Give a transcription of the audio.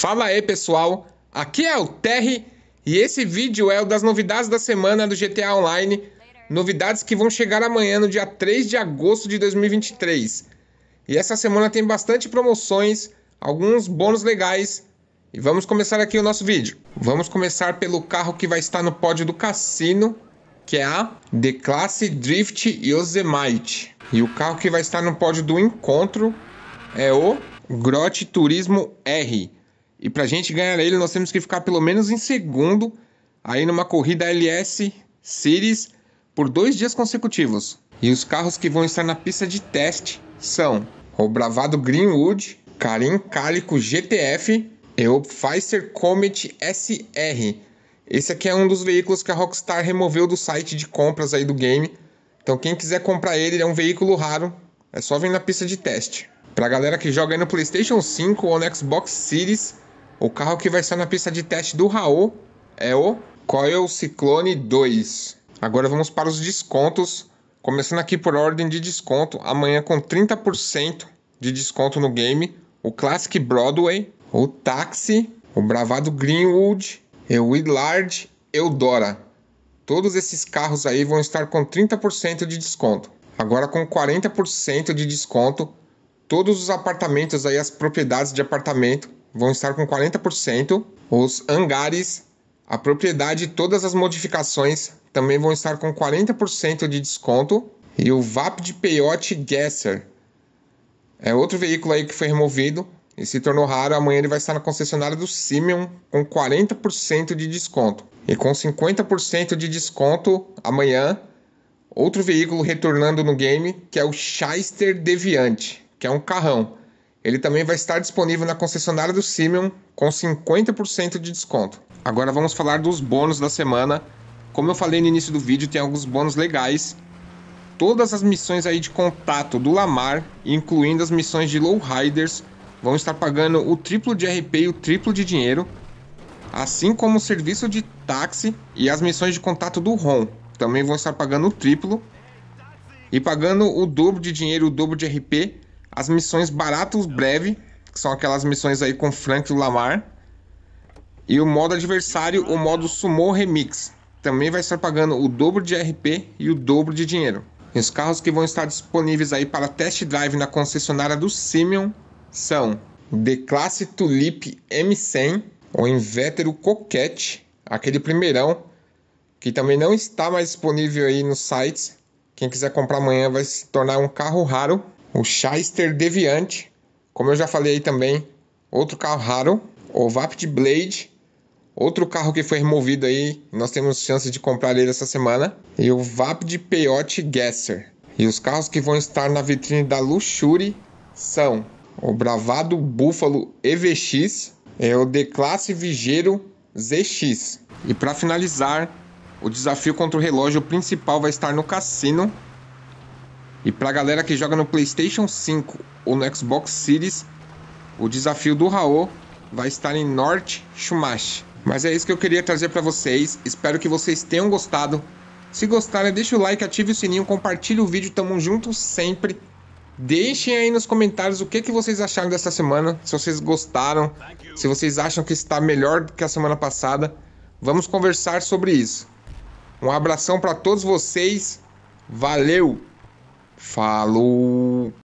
Fala aí pessoal, aqui é o Terry e esse vídeo é o das novidades da semana do GTA Online, novidades que vão chegar amanhã no dia 3 de agosto de 2023. E essa semana tem bastante promoções, alguns bônus legais e vamos começar aqui o nosso vídeo. Vamos começar pelo carro que vai estar no pódio do cassino, que é a The Classe Drift Yosemite. E o carro que vai estar no pódio do encontro é o Grote Turismo R. E para a gente ganhar ele, nós temos que ficar pelo menos em segundo aí numa corrida LS Series por dois dias consecutivos. E os carros que vão estar na pista de teste são o Bravado Greenwood, Karim Calico GTF e o Pfizer Comet SR. Esse aqui é um dos veículos que a Rockstar removeu do site de compras aí do game. Então quem quiser comprar ele, ele é um veículo raro, é só vir na pista de teste. Pra galera que joga aí no PlayStation 5 ou no Xbox Series, o carro que vai estar na pista de teste do Raul é o Coil Cyclone 2. Agora vamos para os descontos, começando aqui por ordem de desconto. Amanhã com 30% de desconto no game, o Classic Broadway, o Taxi, o Bravado Greenwood, o Willard, Eudora. Todos esses carros aí vão estar com 30% de desconto. Agora com 40% de desconto, todos os apartamentos aí, as propriedades de apartamento vão estar com 40%, os hangares, a propriedade e todas as modificações também vão estar com 40% de desconto, e o VAP de Peyote Gasser é outro veículo aí que foi removido e se tornou raro. Amanhã ele vai estar na concessionária do Simeon com 40% de desconto. E com 50% de desconto amanhã, outro veículo retornando no game, que é o Shyster Deviante, que é um carrão. Ele também vai estar disponível na concessionária do Simeon com 50% de desconto. Agora vamos falar dos bônus da semana. Como eu falei no início do vídeo, tem alguns bônus legais. Todas as missões aí de contato do Lamar, incluindo as missões de Lowriders, vão estar pagando o triplo de RP e o triplo de dinheiro, assim como o serviço de táxi e as missões de contato do Ron, também vão estar pagando o triplo e pagando o dobro de dinheiro, o dobro de RP as missões baratos breve, que são aquelas missões aí com Frank e Lamar. E o modo adversário, o modo Sumo Remix. Também vai estar pagando o dobro de RP e o dobro de dinheiro. E os carros que vão estar disponíveis aí para test drive na concessionária do Simeon são The Classe Tulip M100, o Invétero Coquette, aquele primeirão, que também não está mais disponível aí nos sites. Quem quiser comprar amanhã vai se tornar um carro raro. O Shyster Deviante, como eu já falei também, outro carro raro, o Vapt Blade, outro carro que foi removido aí, nós temos chance de comprar ele essa semana, e o Vapt Peyote Gasser. E os carros que vão estar na vitrine da Luxury são o Bravado Buffalo EVX, é o D-Classe Vigero ZX. E para finalizar, o desafio contra o relógio principal vai estar no cassino, e pra galera que joga no PlayStation 5 ou no Xbox Series, o desafio do Raul vai estar em Norte Chumash. Mas é isso que eu queria trazer para vocês. Espero que vocês tenham gostado. Se gostaram, deixa o like, ative o sininho, compartilhe o vídeo. Tamo junto sempre. Deixem aí nos comentários o que, que vocês acharam dessa semana. Se vocês gostaram, se vocês acham que está melhor do que a semana passada. Vamos conversar sobre isso. Um abração para todos vocês. Valeu! Falou!